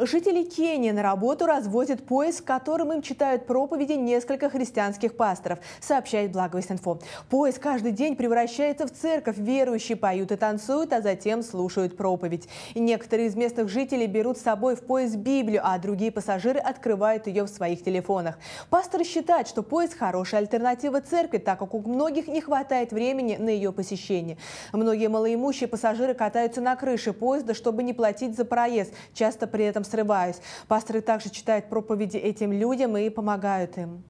Жители Кении на работу разводят поезд, которым им читают проповеди несколько христианских пасторов, сообщает Благовесть Инфо. Поезд каждый день превращается в церковь. Верующие поют и танцуют, а затем слушают проповедь. И некоторые из местных жителей берут с собой в поезд Библию, а другие пассажиры открывают ее в своих телефонах. Пасторы считают, что поезд – хорошая альтернатива церкви, так как у многих не хватает времени на ее посещение. Многие малоимущие пассажиры катаются на крыше поезда, чтобы не платить за проезд, часто при этом срываюсь. Пасторы также читают проповеди этим людям и помогают им.